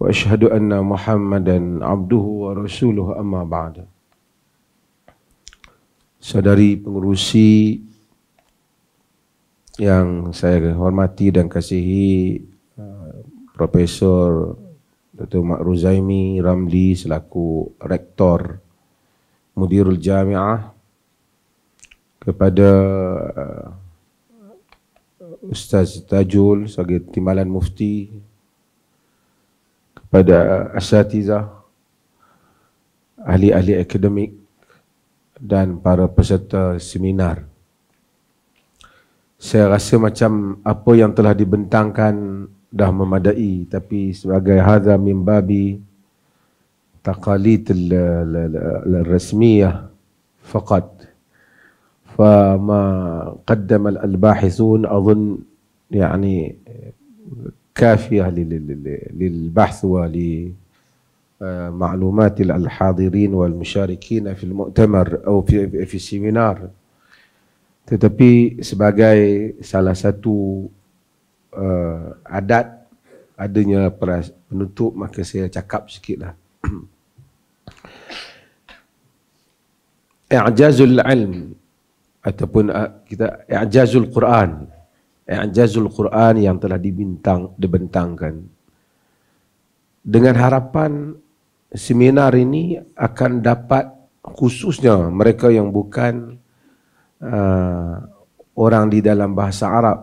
واشهد ان محمدا عبده ورسوله اما بعد Saudari pengurusi yang saya hormati dan kasihi uh, Profesor Dr. Mak Ruzaimi Ramli selaku Rektor Mudirul Jami'ah kepada uh, Ustaz Tajul sebagai Timbalan Mufti pada asatiza ahli-ahli akademik dan para peserta seminar saya rasa macam apa yang telah dibentangkan dah memadai tapi sebagai hadza min babi taqalid al-rasmiyah faqat fa ma qaddama al-bahithun adhun yani كافيه للبحث ولمعلومات الحاضرين والمشاركين في المؤتمر او في في السيمينار tetapi sebagai salah satu adat adanya penutup maka saya cakap sikitlah i'jazul ilm ataupun uh, kita i'jazul quran i'jazul Quran yang telah dibintang dibentangkan dengan harapan seminar ini akan dapat khususnya mereka yang bukan uh, orang di dalam bahasa Arab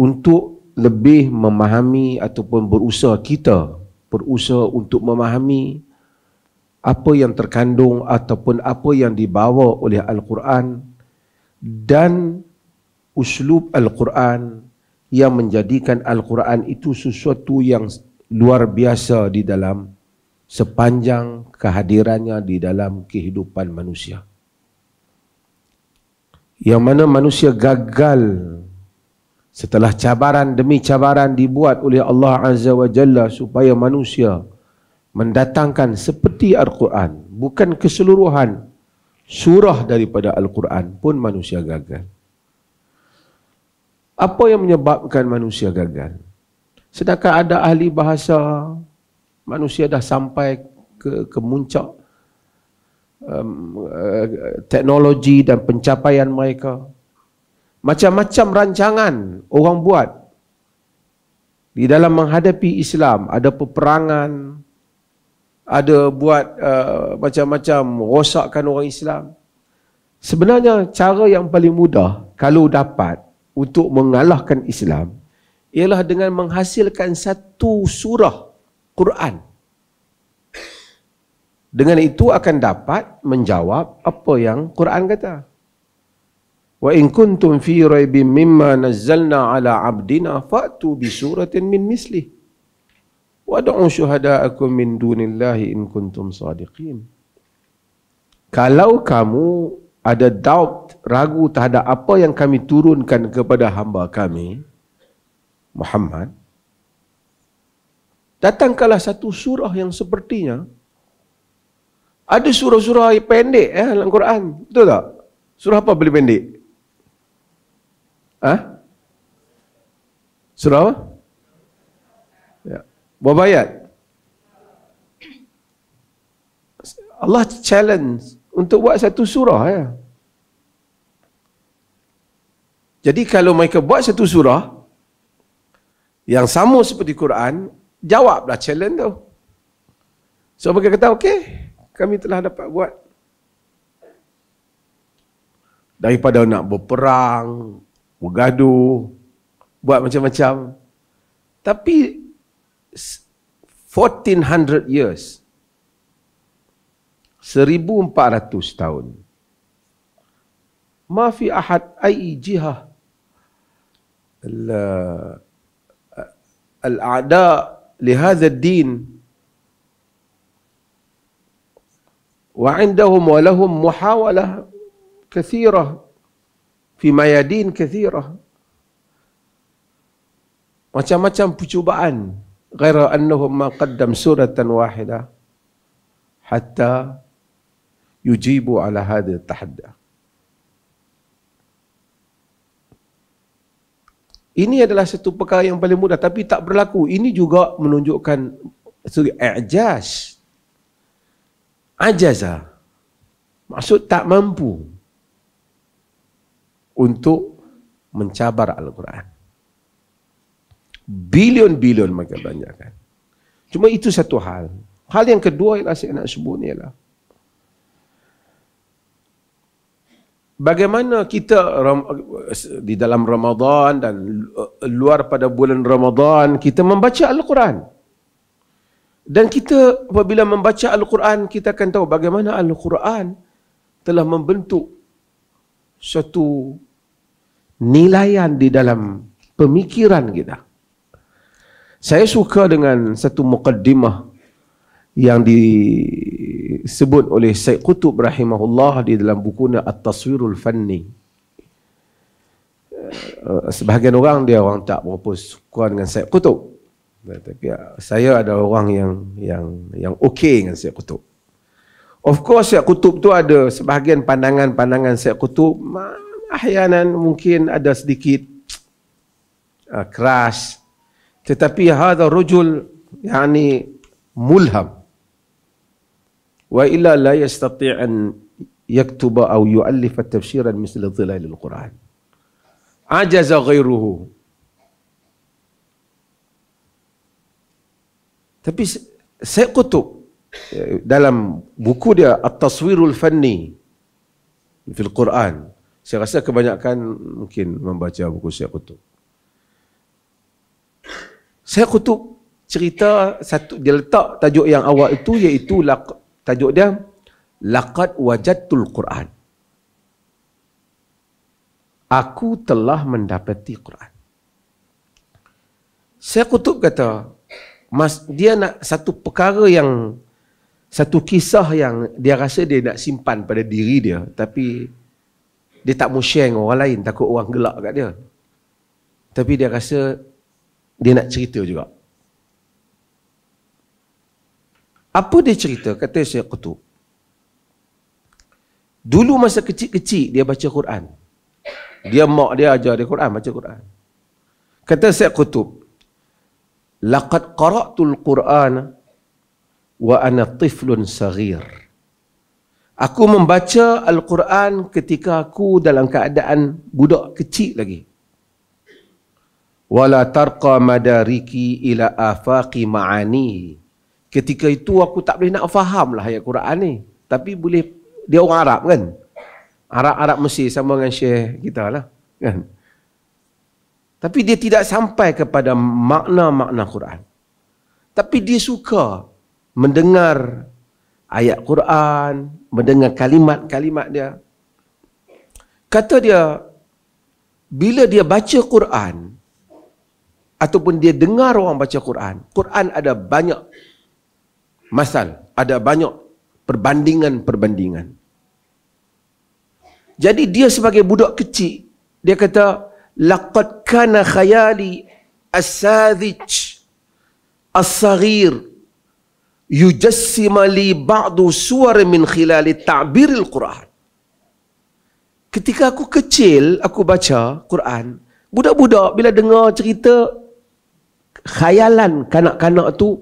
untuk lebih memahami ataupun berusaha kita berusaha untuk memahami apa yang terkandung ataupun apa yang dibawa oleh Al-Quran dan uslub Al-Quran yang menjadikan Al-Quran itu sesuatu yang luar biasa di dalam sepanjang kehadirannya di dalam kehidupan manusia. Yang mana manusia gagal setelah cabaran demi cabaran dibuat oleh Allah Azza wa Jalla supaya manusia mendatangkan seperti Al-Quran, bukan keseluruhan surah daripada Al-Quran pun manusia gagal apa yang menyebabkan manusia gagal sedangkan ada ahli bahasa manusia dah sampai ke kemuncak um, uh, teknologi dan pencapaian mereka macam-macam rancangan orang buat di dalam menghadapi Islam ada peperangan ada buat uh, macam-macam rosakkan orang Islam sebenarnya cara yang paling mudah kalau dapat untuk mengalahkan Islam ialah dengan menghasilkan satu surah Quran. Dengan itu akan dapat menjawab apa yang Quran kata. Wa in kuntum fi raibim mimma nazzalna ala abdina fa'tu bi suratin min misli. mislih. Wad'u syuhada'akum min dunillahi in kuntum sadiqin. Kalau kamu ada doubt, ragu terhadap apa yang kami turunkan kepada hamba kami, Muhammad, datangkanlah satu surah yang sepertinya, ada surah-surah yang pendek eh, dalam Quran, betul tak? Surah apa boleh pendek? Hah? Surah apa? Ya. Berapa ayat? Allah challenge untuk buat satu surah ya. Jadi kalau mereka buat satu surah yang sama seperti Quran, jawablah challenge tu. So mereka kata, okey, kami telah dapat buat. Daripada nak berperang, bergaduh, buat macam-macam. Tapi 1400 years, 1400 tahun, ma ahad ai jihah الأعداء لهذا الدين وعندهم ولهم محاولة كثيرة في ميادين كثيرة macam-macam percubaan غير أنهم ما قدم سورة واحدة حتى يجيبوا على هذا التحدي Ini adalah satu perkara yang paling mudah tapi tak berlaku. Ini juga menunjukkan suri ajaz. Ajaza. Maksud tak mampu untuk mencabar Al-Quran. Bilion-bilion mereka banyakkan. Cuma itu satu hal. Hal yang kedua yang saya nak sebut ni ialah bagaimana kita di dalam Ramadan dan luar pada bulan Ramadan kita membaca Al-Quran. Dan kita apabila membaca Al-Quran kita akan tahu bagaimana Al-Quran telah membentuk satu nilaian di dalam pemikiran kita. Saya suka dengan satu mukadimah yang di disebut oleh Syekh Qutub rahimahullah di dalam bukunya At-Taswirul Fanni. Eh, eh, sebahagian orang dia orang tak berapa suka dengan Syekh Qutub. Eh, tapi saya ada orang yang yang yang okey dengan Syekh Qutub. Of course Syekh Qutub tu ada sebahagian pandangan-pandangan Syekh Qutub ahyanan mungkin ada sedikit uh, keras tetapi ada rujul yakni mulham wa illa la yastati' an yaktuba aw yu'allif at-tafsiran misl dhilal al-Qur'an. Ajaza ghayruhu. Tapi saya kutub eh, dalam buku dia At-Taswirul Fanni fil Quran. Saya rasa kebanyakan mungkin membaca buku saya kutub. Saya kutub cerita satu dia letak tajuk yang awal itu iaitu tajuk dia laqad wajadtul quran aku telah mendapati quran saya kutub kata mas dia nak satu perkara yang satu kisah yang dia rasa dia nak simpan pada diri dia tapi dia tak mau share dengan orang lain takut orang gelak kat dia tapi dia rasa dia nak cerita juga Apa dia cerita? Kata saya Qutub. Dulu masa kecil-kecil dia baca Quran. Dia mak dia ajar dia Quran, baca Quran. Kata Syed Qutub. Laqad qara'tul Quran wa ana tiflun saghir. Aku membaca Al-Quran ketika aku dalam keadaan budak kecil lagi. Wala tarqa madariki ila afaqi ma'anihi. Ketika itu aku tak boleh nak faham lah ayat Quran ni. Tapi boleh, dia orang Arab kan? Arab-Arab Mesir sama dengan Syekh kita lah. Kan? Tapi dia tidak sampai kepada makna-makna Quran. Tapi dia suka mendengar ayat Quran, mendengar kalimat-kalimat dia. Kata dia, bila dia baca Quran, ataupun dia dengar orang baca Quran, Quran ada banyak masal ada banyak perbandingan-perbandingan jadi dia sebagai budak kecil dia kata laqad kana khayali asadhij as-saghir yujassima li ba'du suwar min khilali ta'bir al-Quran ketika aku kecil aku baca Quran budak-budak bila dengar cerita khayalan kanak-kanak tu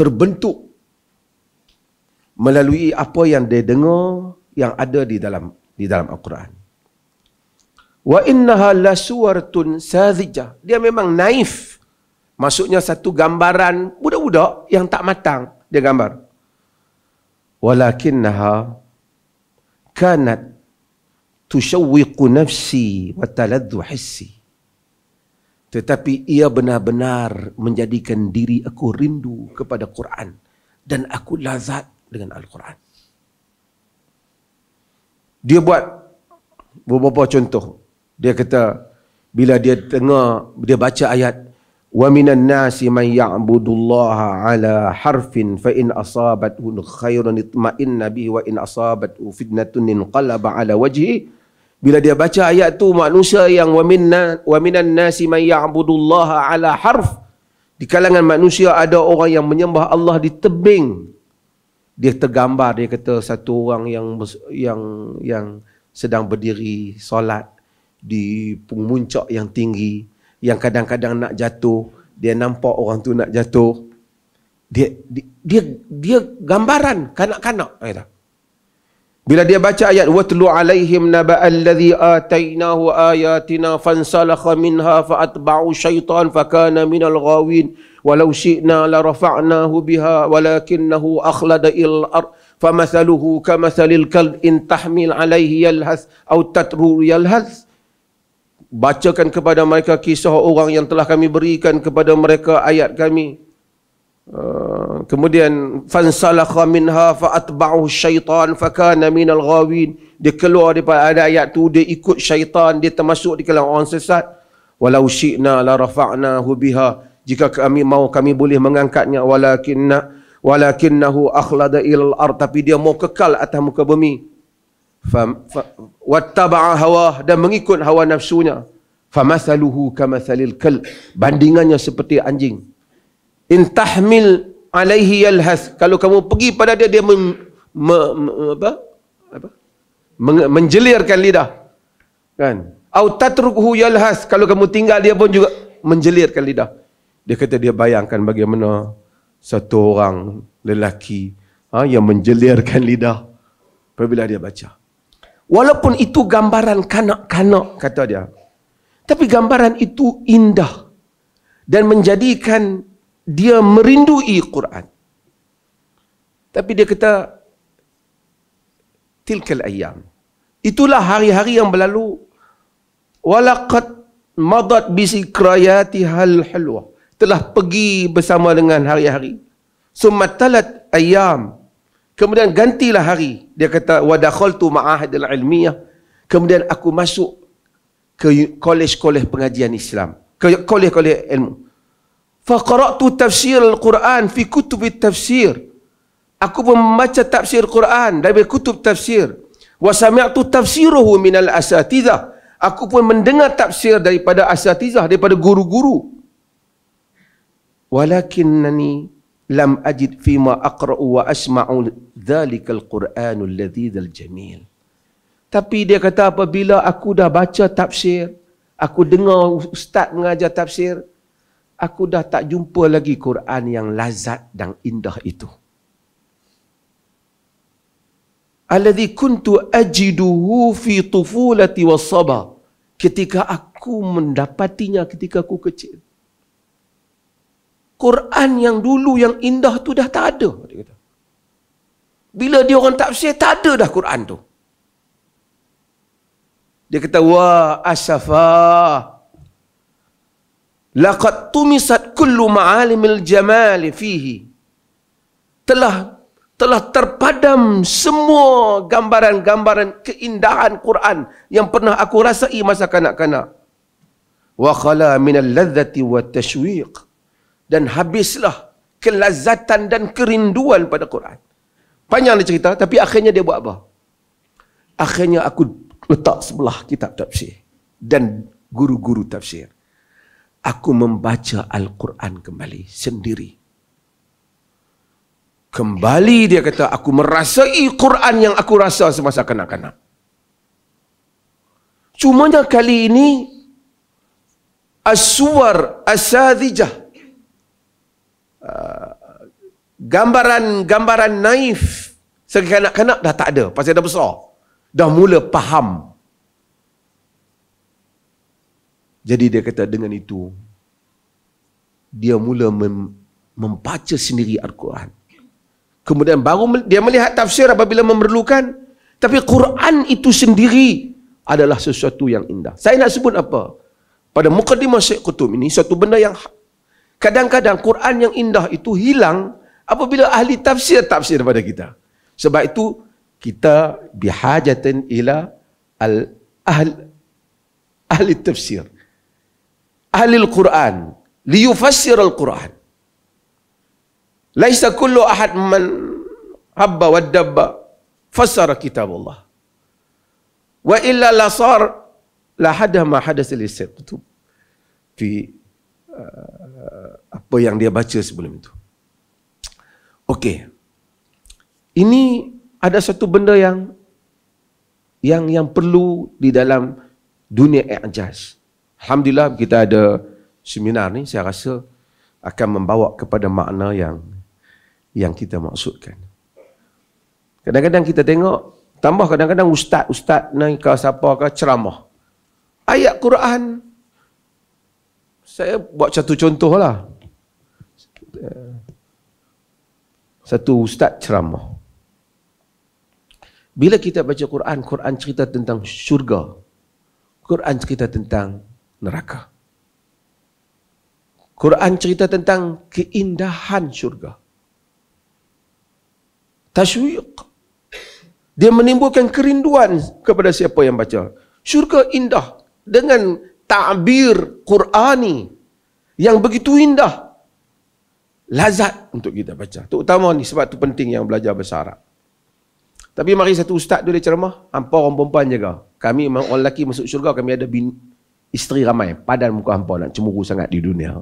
terbentuk melalui apa yang dia dengar yang ada di dalam di dalam Al-Quran. Wa innaha lasuwartun sadhija. Dia memang naif. Maksudnya satu gambaran budak-budak yang tak matang dia gambar. Walakinnaha kanat tushawwiqu nafsi wa taladhu hissi. Tetapi ia benar-benar menjadikan diri aku rindu kepada Quran. Dan aku lazat dengan Al-Quran. Dia buat beberapa contoh. Dia kata, bila dia tengah, dia baca ayat, وَمِنَ النَّاسِ مَنْ يَعْبُدُ اللَّهَ عَلَىٰ حَرْفٍ فَإِنْ أَصَابَتْهُ خَيْرٌ اِطْمَئِنَّ بِهِ وَإِنْ أَصَابَتْهُ فِدْنَةٌ نِنْقَلَبَ ala وَجْهِهِ bila dia baca ayat tu manusia yang waminna waminan nasi man ya'budullaha ala harf di kalangan manusia ada orang yang menyembah Allah di tebing. Dia tergambar dia kata satu orang yang yang yang sedang berdiri solat di puncak yang tinggi yang kadang-kadang nak jatuh, dia nampak orang tu nak jatuh. Dia dia dia, dia gambaran kanak-kanak kata. Eh -kanak. Bila dia baca ayat watlu alaihim naba allazi atainahu ayatina fansalakha minha faatba'u syaitan fakana minal ghawin walau syi'na la rafa'nahu biha walakinahu akhlada il ard famathaluhu kamathalil kalb in tahmil alaihi yalhas au tatru yalhas bacakan kepada mereka kisah orang yang telah kami berikan kepada mereka ayat kami Uh, kemudian fansalakha minha fa atba'uhu syaitan fa kana minal ghawin dia keluar daripada ada ayat tu dia ikut syaitan dia termasuk di kalangan orang sesat walau syi'na la rafa'nahu biha jika kami mau kami boleh mengangkatnya walakinna walakinnahu akhlada ila al-ard tapi dia mau kekal atas muka bumi fa, fa wattaba'a hawa dan mengikut hawa nafsunya famathaluhu kamathalil kal bandingannya seperti anjing in tahmil alaihi alhas, kalau kamu pergi pada dia dia mem, me, me, apa apa Men, menjelirkan lidah kan au tatruhu yalhas kalau kamu tinggal dia pun juga menjelirkan lidah dia kata dia bayangkan bagaimana satu orang lelaki ha, yang menjelirkan lidah apabila dia baca walaupun itu gambaran kanak-kanak kata dia tapi gambaran itu indah dan menjadikan dia merindui Quran. Tapi dia kata tilkal ayyam. Itulah hari-hari yang berlalu walaqad madat bisikrayati hal halwa. Telah pergi bersama dengan hari-hari. Sumatalat ayyam. Kemudian gantilah hari. Dia kata wadakhaltu ma'ahad al-ilmiyah. Kemudian aku masuk ke kolej-kolej pengajian Islam. Ke kolej-kolej ilmu faqara'tu tafsir al-Quran fi kutub tafsir Aku pun membaca tafsir Quran dari kutub tafsir. Wa sami'tu tafsiruhu min al-asatizah. Aku pun mendengar tafsir daripada asatizah daripada guru-guru. Walakinnani lam ajid fi ma aqra'u wa asma'u dhalikal Quranul ladzidh al-jamil. Tapi dia kata apabila aku dah baca tafsir, aku dengar ustaz mengajar tafsir, aku dah tak jumpa lagi Quran yang lazat dan indah itu. Alladhi kuntu ajiduhu fi tufulati wa sabah. Ketika aku mendapatinya ketika aku kecil. Quran yang dulu yang indah tu dah tak ada. Dia kata. Bila dia orang tafsir, tak ada dah Quran tu. Dia kata, wah asafah laqad tumisat kullu ma'alimil jamali fihi telah telah terpadam semua gambaran-gambaran keindahan Quran yang pernah aku rasai masa kanak-kanak wa khala min al-ladzati wa tashwiq dan habislah kelazatan dan kerinduan pada Quran panjang dia cerita tapi akhirnya dia buat apa akhirnya aku letak sebelah kitab tafsir dan guru-guru tafsir aku membaca Al-Quran kembali sendiri. Kembali dia kata, aku merasai Quran yang aku rasa semasa kanak-kanak. Cumanya kali ini, Aswar Asadijah, uh, gambaran-gambaran naif sekanak-kanak dah tak ada pasal dah besar dah mula faham Jadi dia kata dengan itu dia mula mem membaca sendiri Al-Quran. Kemudian baru dia melihat tafsir apabila memerlukan. Tapi Quran itu sendiri adalah sesuatu yang indah. Saya nak sebut apa? Pada mukadimah Syekh Qutub ini, satu benda yang ha-, kadang-kadang Quran yang indah itu hilang apabila ahli tafsir tafsir pada kita. Sebab itu, kita bihajatin ila al ahli tafsir ahli al-Quran liyufassir al-Quran. Laisa kullu ahad man habba wa dabba fassara kitab Allah. Wa illa lasar la hadha ma hadas li sabtu fi uh, apa yang dia baca sebelum itu. Okey. Ini ada satu benda yang yang yang perlu di dalam dunia i'jaz. Alhamdulillah kita ada seminar ni saya rasa akan membawa kepada makna yang yang kita maksudkan. Kadang-kadang kita tengok tambah kadang-kadang ustaz-ustaz ni ke siapa ke ceramah. Ayat Quran saya buat satu contoh lah. Satu ustaz ceramah. Bila kita baca Quran, Quran cerita tentang syurga. Quran cerita tentang neraka. Quran cerita tentang keindahan syurga. Tashwiq. Dia menimbulkan kerinduan kepada siapa yang baca. Syurga indah dengan ta'bir Qurani yang begitu indah. Lazat untuk kita baca. Terutama ni sebab tu penting yang belajar bahasa Arab. Tapi mari satu ustaz dulu ceramah. Hampa orang perempuan jaga. Kami orang lelaki masuk syurga kami ada bini, isteri ramai, padan muka hampa nak cemburu sangat di dunia.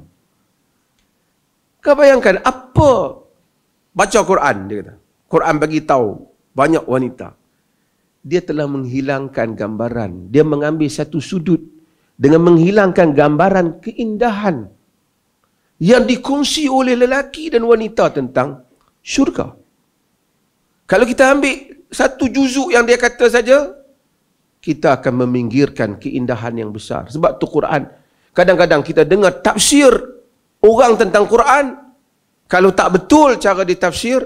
Kau bayangkan apa baca Quran dia kata. Quran bagi tahu banyak wanita dia telah menghilangkan gambaran. Dia mengambil satu sudut dengan menghilangkan gambaran keindahan yang dikongsi oleh lelaki dan wanita tentang syurga. Kalau kita ambil satu juzuk yang dia kata saja, kita akan meminggirkan keindahan yang besar. Sebab tu Quran. Kadang-kadang kita dengar tafsir orang tentang Quran. Kalau tak betul cara ditafsir,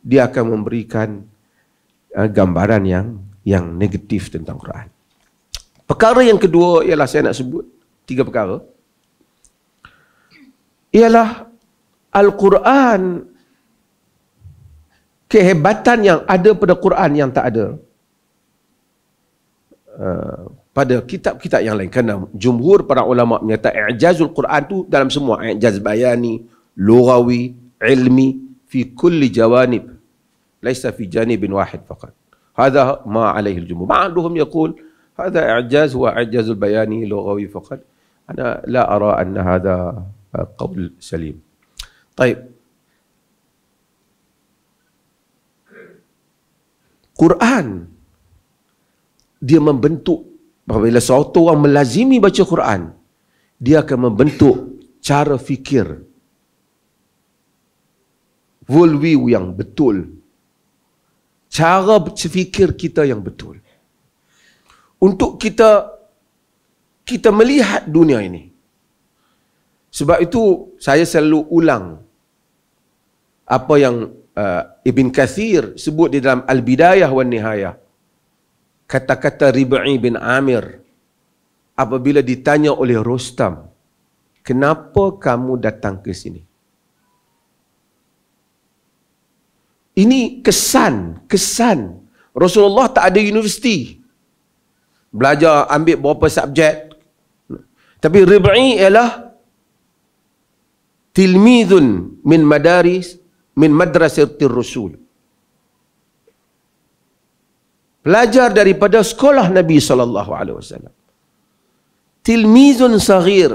dia akan memberikan eh, gambaran yang yang negatif tentang Quran. Perkara yang kedua ialah saya nak sebut tiga perkara. Ialah Al-Quran kehebatan yang ada pada Quran yang tak ada. Uh, pada kitab-kitab yang lain kerana jumhur para ulama menyatakan i'jazul Quran tu dalam semua i'jaz bayani, lughawi, ilmi fi kulli jawanib laisa fi janibin wahid faqat. Hadha ma alaihi al-jumhur. Ba'dhum yaqul hadha i'jaz wa i'jazul bayani lughawi faqat. Ana la ara anna hadha uh, qawl salim. Baik. Quran dia membentuk apabila suatu orang melazimi baca Quran dia akan membentuk cara fikir worldview yang betul cara berfikir kita yang betul untuk kita kita melihat dunia ini sebab itu saya selalu ulang apa yang uh, Ibn Kathir sebut di dalam Al-Bidayah wa Nihayah kata-kata Rib'i bin Amir apabila ditanya oleh Rustam, kenapa kamu datang ke sini? Ini kesan, kesan. Rasulullah tak ada universiti. Belajar ambil beberapa subjek. Tapi Rib'i ialah tilmidun min madaris min madrasatir rasul. Belajar daripada sekolah Nabi sallallahu alaihi wasallam. Tilmizun saghir.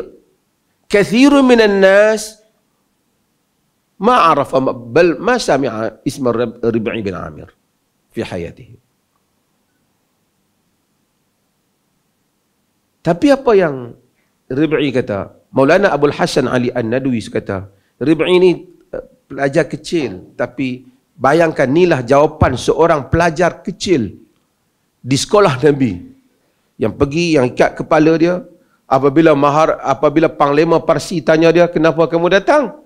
Kathiru minan nas ma'arafa bal ma sami'a isma Rib'i bin Amir fi hayatihi. Tapi apa yang Rib'i kata? Maulana Abdul Hasan Ali An-Nadwi kata, Rib'i ini eh, pelajar kecil tapi bayangkan inilah jawapan seorang pelajar kecil di sekolah Nabi yang pergi yang ikat kepala dia apabila mahar apabila panglima Parsi tanya dia kenapa kamu datang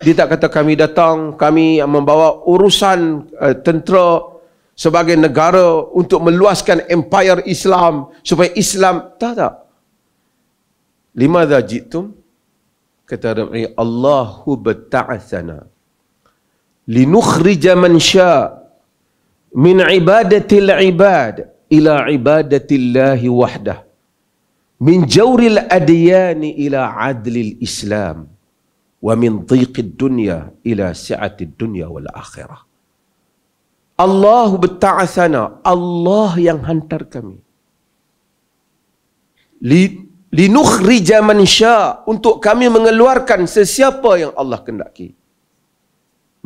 dia tak kata kami datang kami membawa urusan uh, tentera sebagai negara untuk meluaskan empire Islam supaya Islam tak tak lima zajitum kata Rabbi Allahu bata'athana linukhrija man sya' min ibadatil ibad ila ibadatillah wahdah min jawril adyan ila adlil islam wa min dhiqid dunya ila si'atid dunya wal akhirah Allah bta'athana Allah yang hantar kami li linukhrija man sya untuk kami mengeluarkan sesiapa yang Allah kehendaki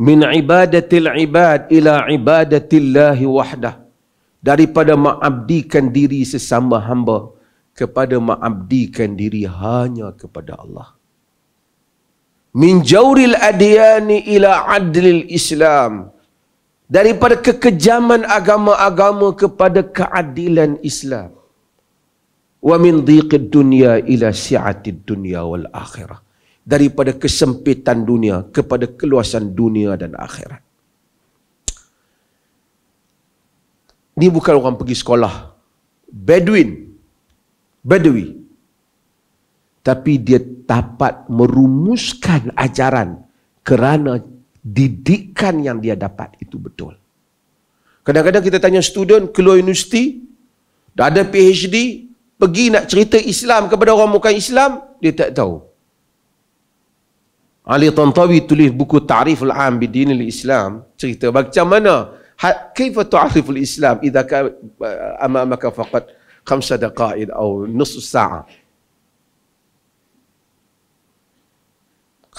min ibadatil ibad ila ibadatillahi wahdah daripada mengabdikan diri sesama hamba kepada mengabdikan diri hanya kepada Allah min jawril adiyani ila adlil islam daripada kekejaman agama-agama kepada keadilan Islam wa min dhiqid dunya ila si'atid dunya wal akhirah daripada kesempitan dunia kepada keluasan dunia dan akhirat. Ini bukan orang pergi sekolah. Bedouin. Bedoui. Tapi dia dapat merumuskan ajaran kerana didikan yang dia dapat itu betul. Kadang-kadang kita tanya student keluar universiti, dah ada PhD, pergi nak cerita Islam kepada orang bukan Islam, dia tak tahu. Ali Tantawi tulis buku Ta'rif Al-Am bi Din Al-Islam cerita macam mana kaifa tu'arif al-Islam idza ka amamaka faqat khamsa daqaid aw nus sa'a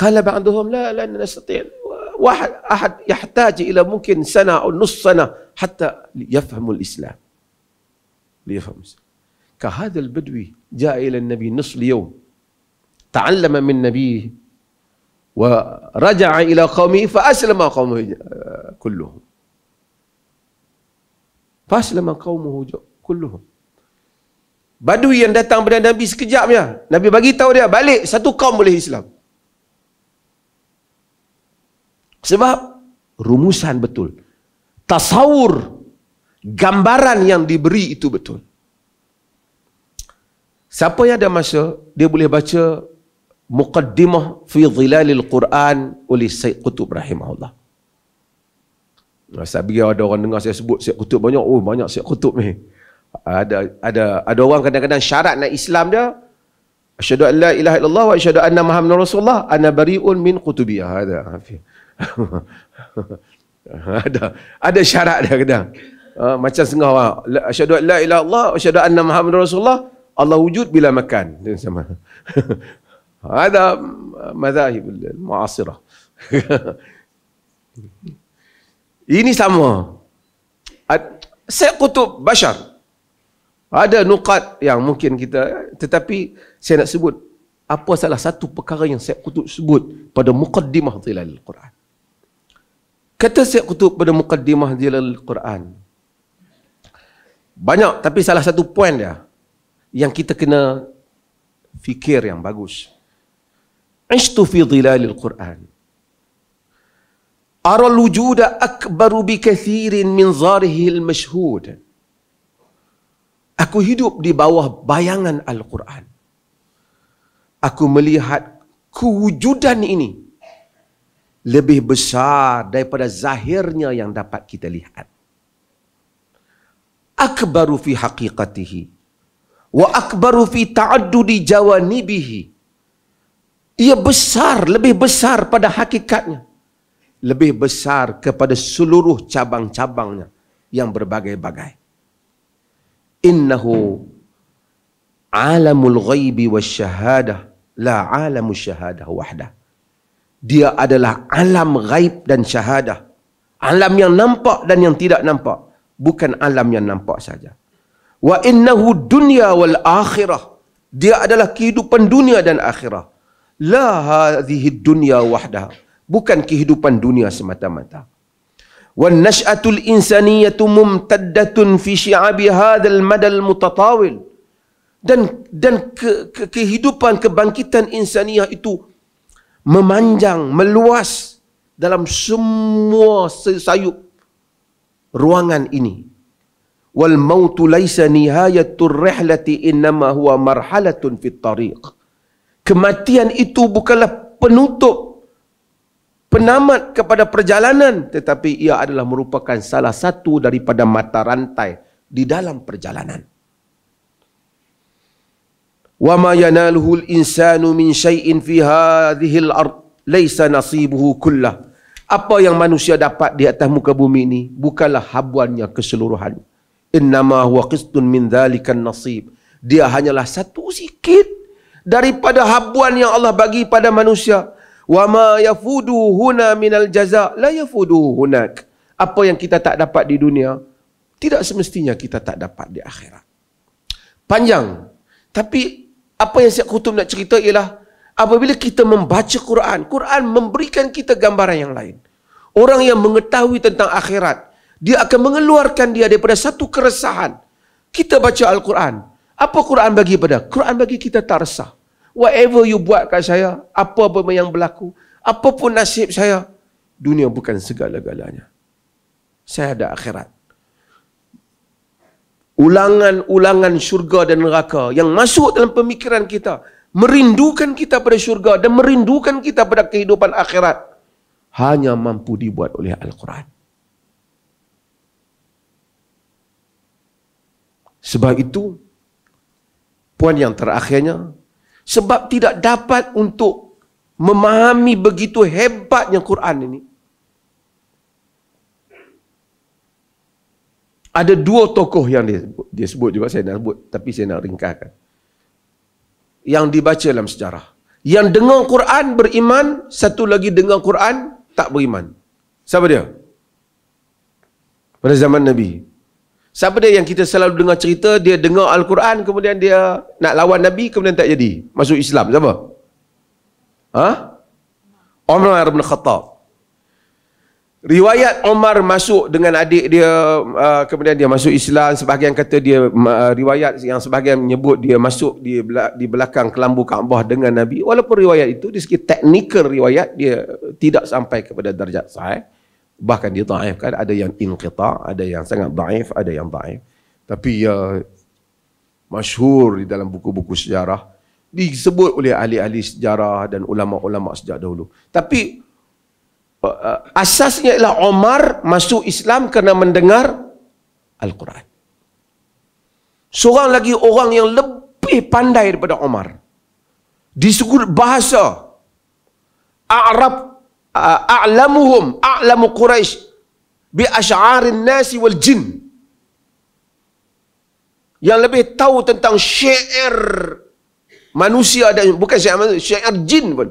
قال بعضهم لا لا نستطيع واحد احد يحتاج الى ممكن سنه او نص سنه حتى يفهم الاسلام ليفهم الاسلام كهذا البدوي جاء الى النبي نصف يوم تعلم من نبيه wa raja'a ila qaumi fa aslama qaumu eh, kulluhum fa aslama qaumuhu kulluhum Badui yang datang pada Nabi sekejapnya. Nabi bagi tahu dia, balik satu kaum boleh Islam. Sebab rumusan betul. Tasawur, gambaran yang diberi itu betul. Siapa yang ada masa, dia boleh baca muqaddimah fi zilalil Quran oleh Syed Qutub rahimahullah. Masa bila ada orang dengar saya sebut Syed Qutub banyak, oh banyak Syed Qutub ni. Ada ada ada orang kadang-kadang syarat nak Islam dia asyhadu an la ilaha illallah wa asyhadu anna muhammadar rasulullah ana bariun min qutubiyah ada ada ada syarat dia kadang uh, macam setengah orang asyhadu an la ilaha illallah wa asyhadu anna muhammadar rasulullah Allah wujud bila makan sama هذا مذاهب المعاصرة ini sama saya kutub Bashar ada nukat yang mungkin kita tetapi saya nak sebut apa salah satu perkara yang saya kutub sebut pada muqaddimah zilal Quran kata saya kutub pada muqaddimah zilal Quran banyak tapi salah satu poin dia yang kita kena fikir yang bagus ishtu fi dhilalil Qur'an. Ara al-wujuda akbaru bi kathirin min zarihi al-mashhud. Aku hidup di bawah bayangan Al-Quran. Aku melihat kewujudan ini lebih besar daripada zahirnya yang dapat kita lihat. Akbaru fi haqiqatihi wa akbaru fi ta'addudi jawanibihi ia besar, lebih besar pada hakikatnya. Lebih besar kepada seluruh cabang-cabangnya yang berbagai-bagai. Innahu alamul ghaibi wa syahadah la alamu syahadah wahda. Dia adalah alam ghaib dan syahadah. Alam yang nampak dan yang tidak nampak. Bukan alam yang nampak saja. Wa innahu dunya wal akhirah. Dia adalah kehidupan dunia dan akhirah la hadhihi dunya wahdaha bukan kehidupan dunia semata-mata wan nash'atul insaniyatu mumtaddatun fi shi'abi hadzal madal mutatawil dan dan ke, ke, kehidupan kebangkitan insaniah itu memanjang meluas dalam semua sayup ruangan ini wal mautu laysa nihayatur rihlati innamahu marhalatun fit tariq kematian itu bukanlah penutup penamat kepada perjalanan tetapi ia adalah merupakan salah satu daripada mata rantai di dalam perjalanan wa ma yanaluhu al-insanu min shay'in fi hadhihi al-ard laysa nasibuhu kullah apa yang manusia dapat di atas muka bumi ini bukanlah habuannya keseluruhan innama huwa qistun min dhalikan nasib dia hanyalah satu sikit daripada habuan yang Allah bagi pada manusia wa ma yafudu huna minal jaza la yafudu hunak apa yang kita tak dapat di dunia tidak semestinya kita tak dapat di akhirat panjang tapi apa yang saya Kutub nak cerita ialah apabila kita membaca Quran Quran memberikan kita gambaran yang lain orang yang mengetahui tentang akhirat dia akan mengeluarkan dia daripada satu keresahan kita baca Al-Quran apa Quran bagi pada? Quran bagi kita tak resah. Whatever you buat kat saya, apa pun yang berlaku, apa pun nasib saya, dunia bukan segala-galanya. Saya ada akhirat. Ulangan-ulangan syurga dan neraka yang masuk dalam pemikiran kita, merindukan kita pada syurga dan merindukan kita pada kehidupan akhirat, hanya mampu dibuat oleh Al-Quran. Sebab itu, Puan yang terakhirnya, sebab tidak dapat untuk memahami begitu hebatnya Quran ini. Ada dua tokoh yang dia sebut, dia sebut juga saya nak sebut tapi saya nak ringkaskan. Yang dibaca dalam sejarah. Yang dengar Quran beriman, satu lagi dengar Quran tak beriman. Siapa dia? Pada zaman Nabi. Siapa dia yang kita selalu dengar cerita, dia dengar Al-Quran, kemudian dia nak lawan Nabi, kemudian tak jadi. Masuk Islam, siapa? Ha? Umar bin Khattab. Riwayat Umar masuk dengan adik dia, uh, kemudian dia masuk Islam, sebahagian kata dia, uh, riwayat yang sebahagian menyebut dia masuk di belakang kelambu Kaabah dengan Nabi. Walaupun riwayat itu, di segi teknikal riwayat, dia tidak sampai kepada darjat sahih bahkan dia ditaifkan ada yang inqita ada yang sangat daif ada yang daif tapi ya uh, masyhur di dalam buku-buku sejarah disebut oleh ahli-ahli sejarah dan ulama-ulama sejak dahulu tapi uh, uh, asasnya ialah Omar masuk Islam kerana mendengar Al-Quran seorang lagi orang yang lebih pandai daripada Omar, disebut bahasa Arab a'lamuhum a'lamu quraish bi asy'arin nasi wal jin yang lebih tahu tentang syair manusia dan bukan syair manusia, syair jin pun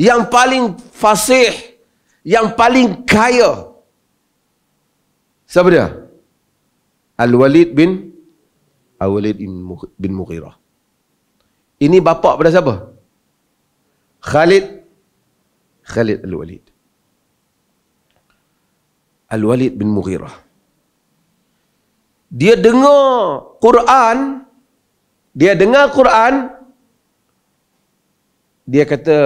yang paling fasih yang paling kaya siapa dia Al-Walid bin Al-Walid bin Mughirah ini bapak pada siapa Khalid Al-Walid. Al-Walid bin مغيرة dia dengar Quran dia dengar Quran dia kata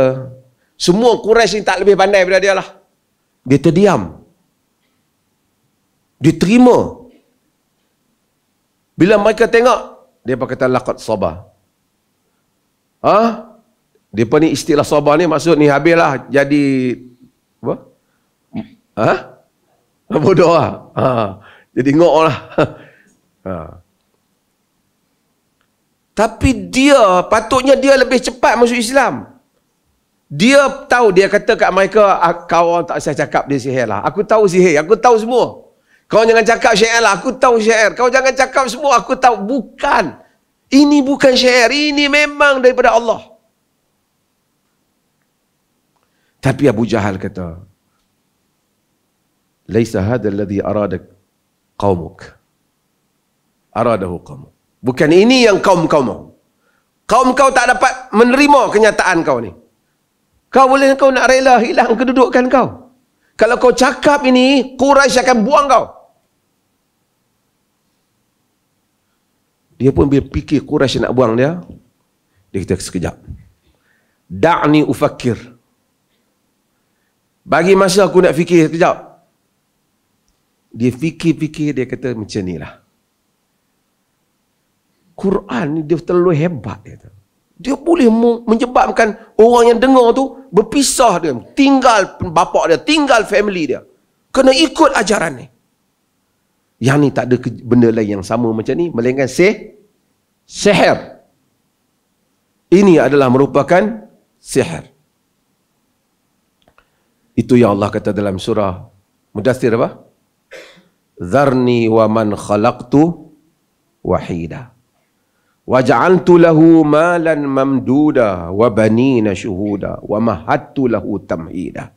semua Quraisy ni tak lebih pandai daripada dia lah dia terdiam dia terima bila mereka tengok dia berkata laqad sabah ha? Depa ni istilah sabar ni maksud ni habislah jadi apa? Ha? doa lah. Ha. Jadi ngok Ha. Tapi dia, patutnya dia lebih cepat masuk Islam. Dia tahu, dia kata kat mereka, ah, kau orang tak saya cakap dia sihir lah. Aku tahu sihir, aku tahu semua. Kau jangan cakap syair lah, aku tahu syair. Kau jangan cakap semua, aku tahu. Bukan. Ini bukan syair, ini memang daripada Allah. Tapi Abu Jahal kata, "Laisa hadha alladhi arada qaumuk." Aradahu qaum. Bukan ini yang kaum kau mau. Kaum kau tak dapat menerima kenyataan kau ni. Kau boleh kau nak rela hilang kedudukan kau. Kalau kau cakap ini, Quraisy akan buang kau. Dia pun bila fikir Quraisy nak buang dia, dia kata sekejap. Da'ni ufakir. Bagi masa aku nak fikir sekejap. Dia fikir-fikir, dia kata macam ni lah. Quran ni dia terlalu hebat. Dia, dia boleh menyebabkan orang yang dengar tu berpisah dia. Tinggal bapak dia, tinggal family dia. Kena ikut ajaran ni. Yang ni tak ada benda lain yang sama macam ni. Melainkan seh, seher. Ini adalah merupakan Seher. Itu yang Allah kata dalam surah Mudathir apa? Zarni wa man khalaqtu wahida. Waj'altu lahu malan mamduda wa banina syuhuda wa mahattu lahu tamhida.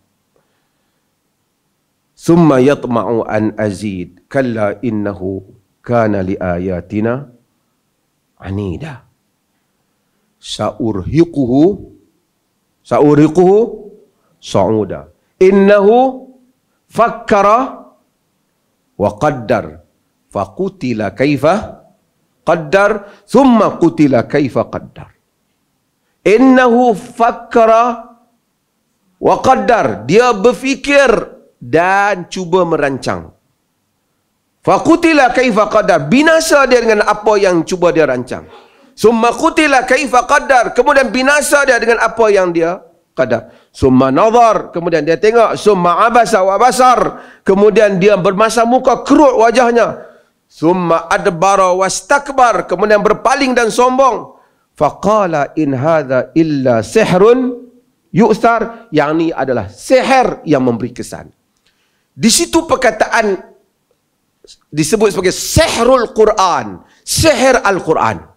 Thumma yatma'u an azid kalla innahu kana li ayatina anida. Sa'urhiquhu sa'urhiquhu sa'uda. So innahu fakkara wa qaddar fa qutila kaifa qaddar thumma qutila kaifa qaddar innahu fakkara wa qaddar dia berfikir dan cuba merancang fa qutila kaifa qaddar binasa dia dengan apa yang cuba dia rancang summa qutila kaifa qaddar kemudian binasa dia dengan apa yang dia qadar. Summa nazar, kemudian dia tengok summa abasa wa basar, kemudian dia bermasa muka kerut wajahnya. Summa adbara wastakbar, kemudian berpaling dan sombong. Faqala in hadha illa sihrun yu'sar, yang ini adalah sihir yang memberi kesan. Di situ perkataan disebut sebagai sihrul Quran, sihir al-Quran.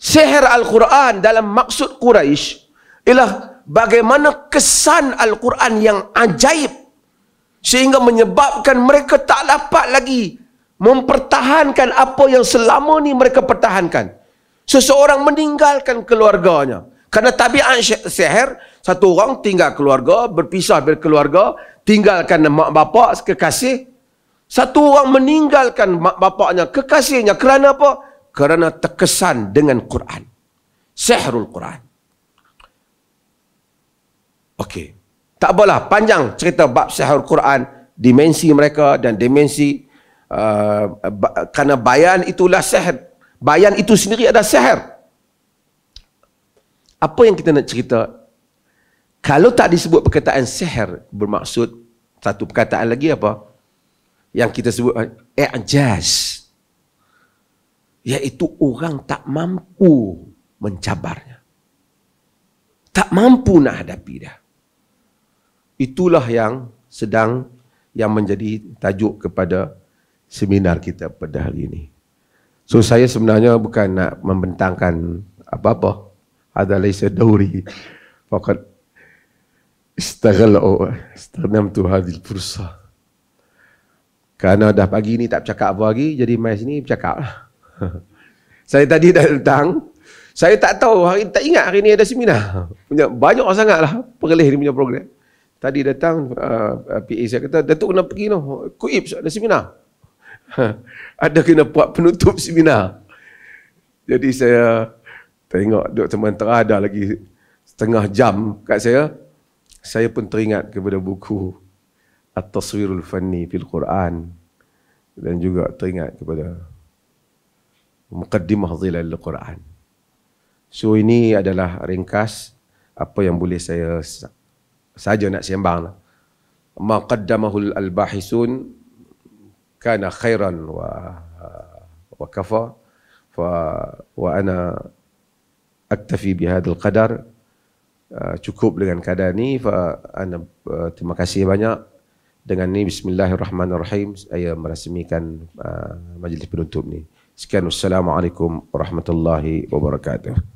Sihir al-Quran dalam maksud Quraisy ialah bagaimana kesan Al-Quran yang ajaib sehingga menyebabkan mereka tak dapat lagi mempertahankan apa yang selama ni mereka pertahankan. Seseorang meninggalkan keluarganya. Kerana tabiat seher, satu orang tinggal keluarga, berpisah dari keluarga, tinggalkan mak bapak, kekasih. Satu orang meninggalkan mak bapaknya, kekasihnya. Kerana apa? Kerana terkesan dengan Quran. Seherul Quran. Okey. Tak apalah, panjang cerita bab sahur Quran, dimensi mereka dan dimensi uh, kerana bayan itulah sihir. Bayan itu sendiri ada sihir. Apa yang kita nak cerita? Kalau tak disebut perkataan sihir, bermaksud satu perkataan lagi apa? Yang kita sebut eh, i'jaz. Iaitu orang tak mampu mencabarnya. Tak mampu nak hadapi dia. Itulah yang sedang yang menjadi tajuk kepada seminar kita pada hari ini. So saya sebenarnya bukan nak membentangkan apa-apa. Adalah laisa dauri. Fakat istaghalau oh, istaghnam tu hadil pursa. Karena dah pagi ni tak bercakap apa lagi, jadi mai sini bercakap. Lah. saya tadi dah datang, saya tak tahu hari tak ingat hari ni ada seminar. Punya banyak sangatlah pengelih ni punya program tadi datang uh, uh PA saya kata Datuk kena pergi noh kuip ada seminar. ada kena buat penutup seminar. Jadi saya tengok duk teman terada lagi setengah jam kat saya saya pun teringat kepada buku At-Taswirul Fanni fil Quran dan juga teringat kepada Muqaddimah Zilal Al-Quran. So ini adalah ringkas apa yang boleh saya saja nak sembang lah. Ma qaddamahul al-bahisun kana khairan wa wa kafa fa wa ana aktafi bi hadzal qadar ah, cukup dengan keadaan ni fa ana ah, terima kasih banyak dengan ni bismillahirrahmanirrahim saya merasmikan ah, majlis penutup ni sekian Wassalamualaikum warahmatullahi wabarakatuh